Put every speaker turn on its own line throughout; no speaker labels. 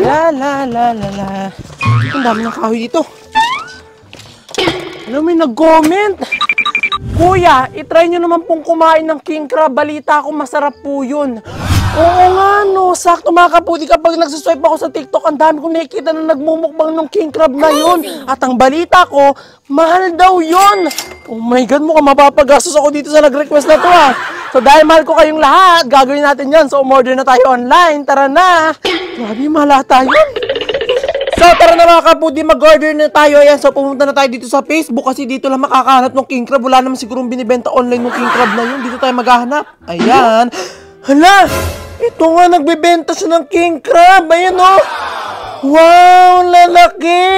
La la la la la. Ang dami ng kahoy dito. Alam may nag-comment. Kuya, itry nyo naman pong kumain ng king crab. Balita ko, masarap po yun. Oo nga no, sakto mga kaputi kapag nagsuswipe ako sa TikTok, ang dami kong nakikita na nagmumukbang ng king crab na yun. At ang balita ko, mahal daw yun. Oh my God, mukhang mapapagastos ako dito sa nag-request na to ah. So dahil mahal ko kayong lahat, gagawin natin yon So umorder na tayo online. Tara na! Grabe, mahal tayo. So tara na mga kapudi, mag-order na tayo. Ayan, so pumunta na tayo dito sa Facebook kasi dito lang makakahanap ng king crab. Wala naman sigurong binibenta online ng king crab na yun. Dito tayo maghahanap. Ayan. Hala! Ito nga, nagbebenta siya ng king crab. Ayan o. Oh. Wow, lalaki!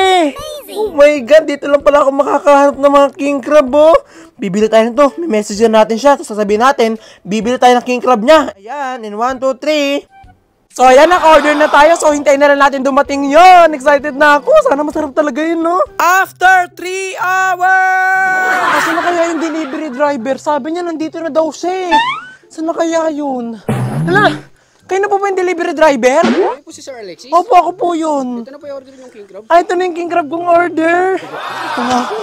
Oh my God, dito lang pala ako makakahanap ng mga king crab, oh. Bibili tayo nito. May message natin siya. Tapos sasabihin natin, bibili tayo ng King Crab niya. Ayan, in 1, 2, 3. So ayan, nag-order na tayo. So hintayin na lang natin dumating yon. Excited na ako. Sana masarap talaga yun, no? After 3 hours! Kasi na kaya yung delivery driver? Sabi niya nandito na daw siya. Eh. Sana kaya yun? Hala! Kayo na po ba yung delivery driver? Ay po si Sir Alexis. Opo, ako po yun. Ito na po yung order yung king crab. Ay, ah, ito na yung king crab kong order. Ito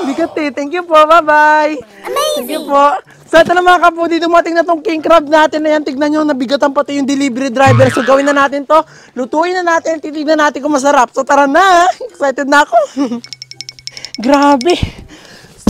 Bigat eh. Thank you po. Bye-bye. Amazing. Thank you po. Sa ito na mga dito dumating na tong king crab natin na yan. Tignan nyo, nabigatan pati yung delivery driver. So gawin na natin to. Lutuin na natin. Titignan natin kung masarap. So tara na. Excited na ako. Grabe.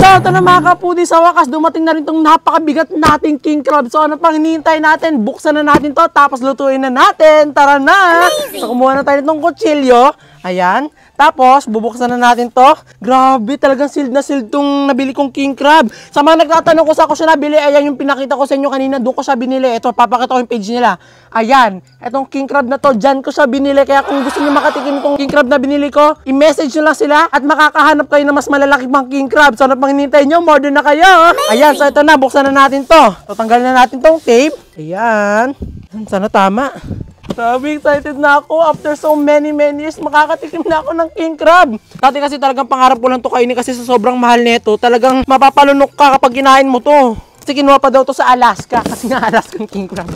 So ito na mga kapudi, sa wakas dumating na rin itong napakabigat nating king crab. So ano pang hinihintay natin? Buksan na natin to tapos lutuin na natin. Tara na! So kumuha na tayo nitong kutsilyo. Ayan. Tapos, bubuksan na natin to. Grabe, talagang sealed na sealed tong nabili kong king crab. Sa mga nagtatanong ko sa ako siya nabili, ayan yung pinakita ko sa inyo kanina, doon ko siya binili. Ito, papakita ko yung page nila. Ayan, itong king crab na to, dyan ko siya binili. Kaya kung gusto niyo makatikim itong king crab na binili ko, i-message nyo lang sila at makakahanap kayo na mas malalaki pang king crab. So, ano pang hinintay nyo? Murder na kayo. Ayan, so ito na, buksan na natin to. So, na natin tong tape. Ayan. Sana tama. Sabi, excited na ako. After so many, many years, makakatikim na ako ng king crab. Dati kasi talagang pangarap ko lang to kainin kasi sa sobrang mahal nito, talagang mapapalunok ka kapag ginain mo to. Kasi kinuha pa daw to sa Alaska kasi nga Alaska ng king crab.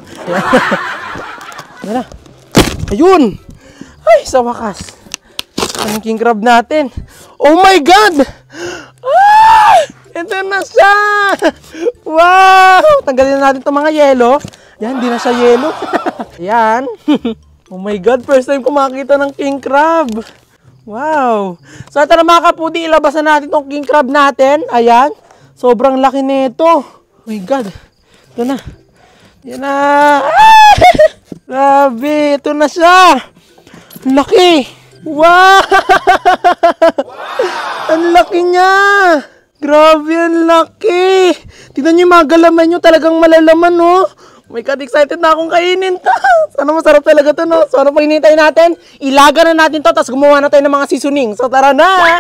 Tara. Ayun! Ay, sa wakas. Ang king crab natin. Oh my God! Ah! Ito na siya! Wow! Tanggalin na natin itong mga yelo. Yan, hindi na siya yelo. Ayan. oh my God, first time ko kumakita ng king crab. Wow. So ito na mga kapudi, ilabas na natin tong king crab natin. Ayan. Sobrang laki nito. Oh my God. Ito na. Yan na. Ah! Grabe, ito na siya. Laki. Wow! wow! Ang laki niya! Grabe, ang laki! Tingnan niyo yung mga galaman niyo, talagang malalaman, Oh. May God, excited na akong kainin to. Sana masarap talaga to, no? So, ano pang hinihintay natin? Ilaga na natin to, tapos gumawa na tayo ng mga seasoning. So, tara na!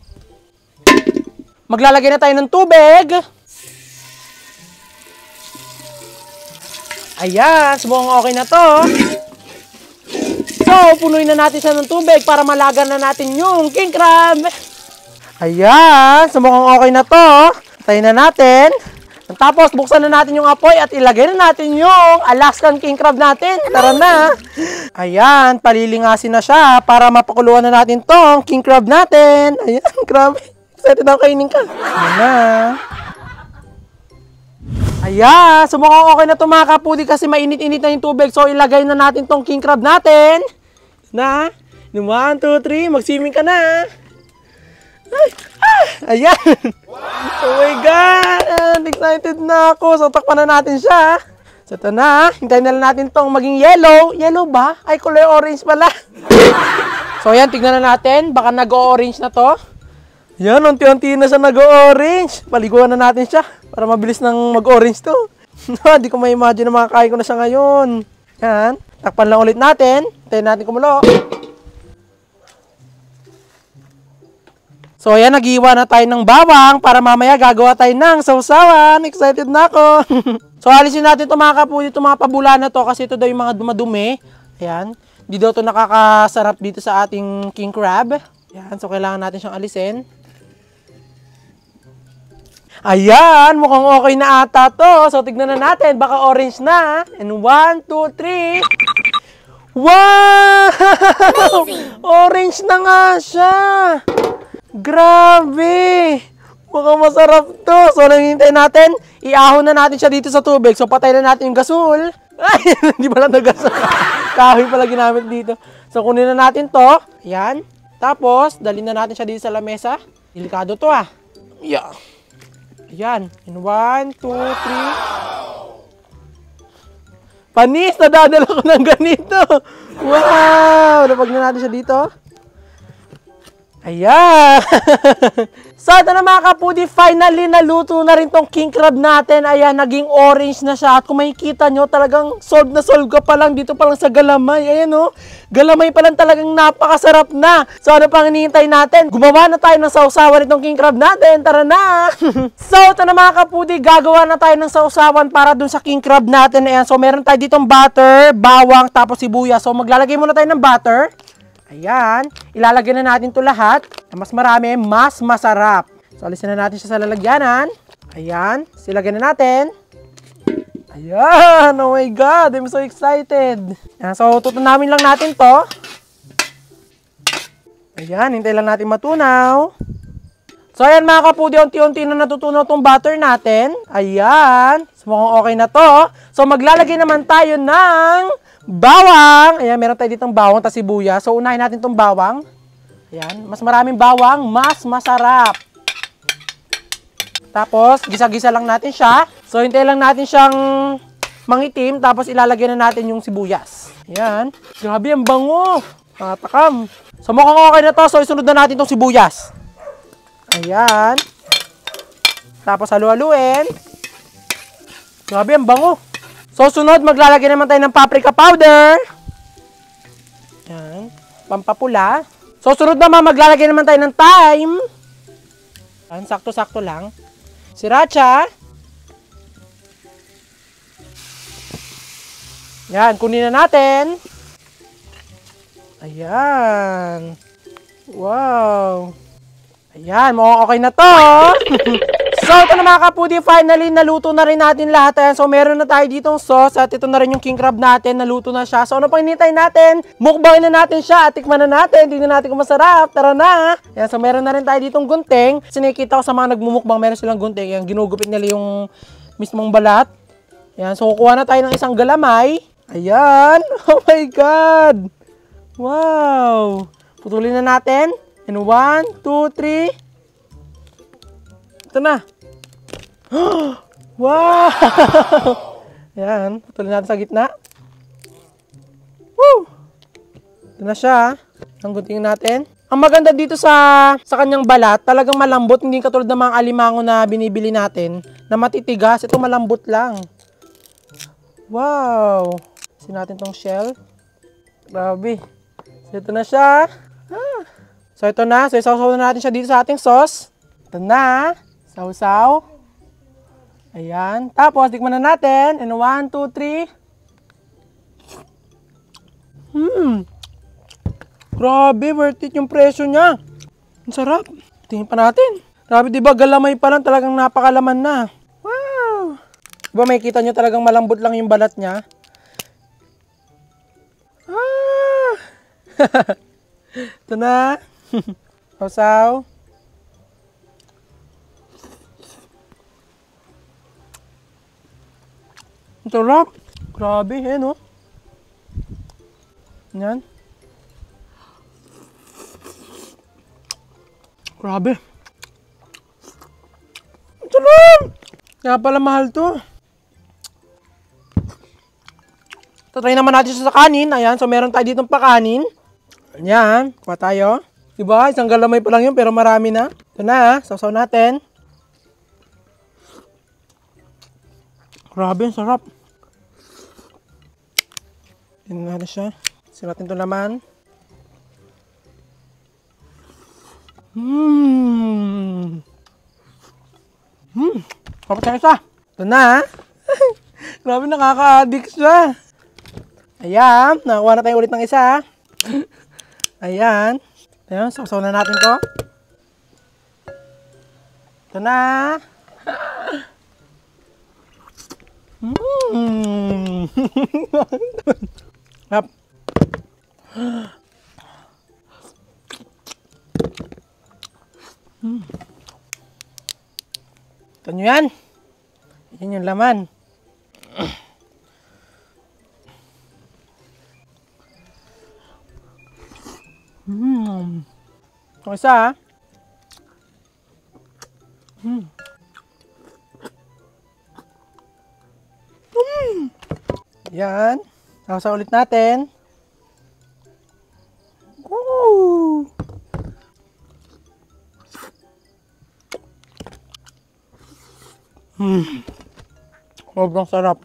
Maglalagay na tayo ng tubig. Ayan, sumukhang okay na to. So, punuin na natin siya ng tubig para malaga na natin yung king crab. Ayan, sumukhang okay na to. Tayo na natin. Tapos, buksan na natin yung apoy at ilagay na natin yung Alaskan King Crab natin. Tara na! Ayan, palilingasin na siya para mapakuluan na natin tong King Crab natin. Ayan, crab. Excited ako kainin ka. Ayan na. Ayan, so okay na tumaka po di kasi mainit-init na yung tubig. So, ilagay na natin tong King Crab natin. Na, 1, 2, 3, mag-swimming ka na. Ay! Ah, ayan! Wow! Oh my God! Ah, excited na ako. So, takpan na natin siya. Ah. So, ito na. Hintayin na lang natin tong maging yellow. Yellow ba? Ay, kulay orange pala. so, ayan. Tignan na natin. Baka nag-orange na to. Yan. Unti-unti na siya nag-orange. Paliguan na natin siya. Para mabilis nang mag-orange to. Hindi ko ma-imagine na makakain ko na siya ngayon. Yan. Takpan lang ulit natin. Hintayin natin kumulo. So ayan, nagiwa na tayo ng bawang para mamaya gagawa tayo ng sausawan. Excited na ako. so alisin natin ito mga kapuyo, ito mga pabula na to kasi ito daw yung mga dumadumi. Ayan. Hindi daw ito nakakasarap dito sa ating king crab. Ayan, so kailangan natin siyang alisin. Ayan, mukhang okay na ata to. So tignan na natin, baka orange na. And 1, 2, 3. Wow! Amazing. Orange na nga siya! Grabe! Mukhang masarap to. So, ano hinihintay natin? Iahon na natin siya dito sa tubig. So, patay na natin yung gasol. Ay, hindi pala nagasol. Kahoy pala ginamit dito. So, kunin na natin to. Yan. Tapos, dalhin na natin siya dito sa lamesa. Delikado to ah. Yeah. Yan. In one, two, three. Panis! Nadadala ko ng ganito! Wow! Napag na natin siya dito. Ayan! so ito na mga kapudi, finally naluto na rin tong king crab natin. Ayan, naging orange na siya. At kung makikita nyo, talagang solve na solve ka pa lang dito pa lang sa galamay. Ayan o, oh. galamay pa lang talagang napakasarap na. So ano pang hinihintay natin? Gumawa na tayo ng sausawan itong king crab natin. Tara na! so ito na mga kapudi, gagawa na tayo ng sausawan para dun sa king crab natin. Ayan, so meron tayo ditong butter, bawang, tapos sibuya. So maglalagay muna tayo ng butter. Ayan. Ilalagay na natin to lahat. Na mas marami, mas masarap. So, alisin na natin siya sa lalagyanan. Ayan. Silagyan na natin. Ayan! Oh my God! I'm so excited! Ayan, so, tutunamin lang natin to. Ayan, hintay lang natin matunaw. So, ayan mga kapudi, unti-unti na natutunaw tong butter natin. Ayan. So, mukhang okay na to. So, maglalagay naman tayo ng Bawang! Ayan, meron tayo dito ng bawang, tas sibuya. So, unahin natin tong bawang. Ayan, mas maraming bawang, mas masarap. Tapos, gisa-gisa lang natin siya. So, hintay lang natin siyang mangitim, tapos ilalagay na natin yung sibuyas. Ayan. Grabe, ang bango! Nakatakam. So, mukhang okay na to. So, isunod na natin tong sibuyas. Ayan. Tapos, halu-haluin. Grabe, ang bango! So, sunod, maglalagay naman tayo ng paprika powder. Yan. Pampapula. So, sunod naman, maglalagay naman tayo ng thyme. Yan, sakto-sakto lang. Sriracha. Yan, kunin na natin. Ayan. Wow. Ayan, mukhang okay na to. So ito na mga kapudi, finally naluto na rin natin lahat. Ayan. So meron na tayo ditong sauce at ito na rin yung king crab natin. Naluto na siya. So ano pang hinintay natin? Mukbang na natin siya at tikman na natin. Hindi na natin kung masarap. Tara na! Ayan. So meron na rin tayo ditong gunting. Sinikita ko sa mga nagmumukbang, meron silang gunting. Ayan, ginugupit nila yung mismong balat. Ayan. So kukuha na tayo ng isang galamay. Ayan! Oh my God! Wow! Putulin na natin. And one, two, three. Ito na. wow! Yan, patuloy natin sa gitna. Woo! Ito na siya. Hanggutin ah. natin. Ang maganda dito sa sa kanyang balat, talagang malambot, hindi katulad ng mga alimango na binibili natin na matitigas. Ito malambot lang. Wow! Kasi natin tong shell. Grabe. So, ito na siya. Ah. So, ito na. So, isawsaw na natin siya dito sa ating sauce. Ito na. Sausaw. Ayan. Tapos, tikman na natin. And 1, 2, 3. Hmm. Grabe, worth it yung presyo niya. Ang sarap. Tingin pa natin. Grabe, di ba? Galamay pa lang talagang napakalaman na. Wow! Di ba, may kita nyo talagang malambot lang yung balat niya? Ah! Ito na. Pausaw. Ang sarap. Grabe, eh, no? Yan. Grabe. Ang sarap! Kaya pala mahal to. Tatry naman natin sa kanin. Ayan, so meron tayo ditong pakanin. Ayan, kuha tayo. Diba? Isang galamay pa lang yun pero marami na. Ito na, ah, sausaw natin. Grabe, sarap. Yan nga siya. Siratin to naman. Mmm. Mmm. Kapatay siya. Ito na. Grabe, nakaka-addict siya. Ayan. Nakakuha na tayo ulit ng isa. Ayan. Ayan, saksaw na natin to. Ito na. ครับ mm. mm. Ito nyo yan. Yan yung laman. Hmm. Kung isa ha. Ah. Yan. Nasa ulit natin. Woo! Hmm. Sobrang sarap.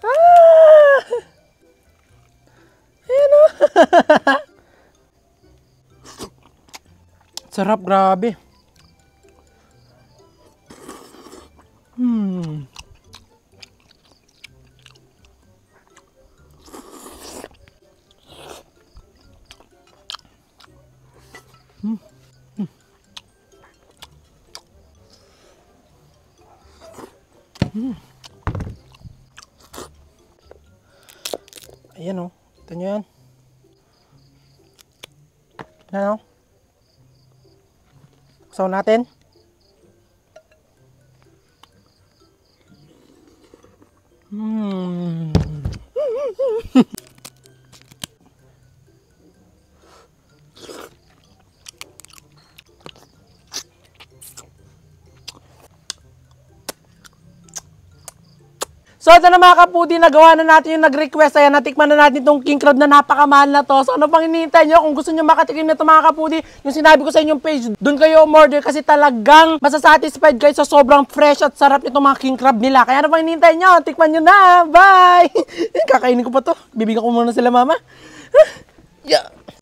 Ah! Ayan o. Oh. sarap, grabe. Ano? Saw natin. So ito na mga kapudi, nagawa na natin yung nag-request. Ayan, natikman na natin itong King Crab na napakamahal na to. So ano pang hinihintay nyo? Kung gusto nyo makatikim na ito mga kapudi, yung sinabi ko sa inyong page, doon kayo umorder kasi talagang masasatisfied guys sa sobrang fresh at sarap nito mga King Crab nila. Kaya ano pang hinihintay nyo? Tikman nyo na! Bye! Kakainin ko pa to. Bibigyan ko muna sila mama. yeah.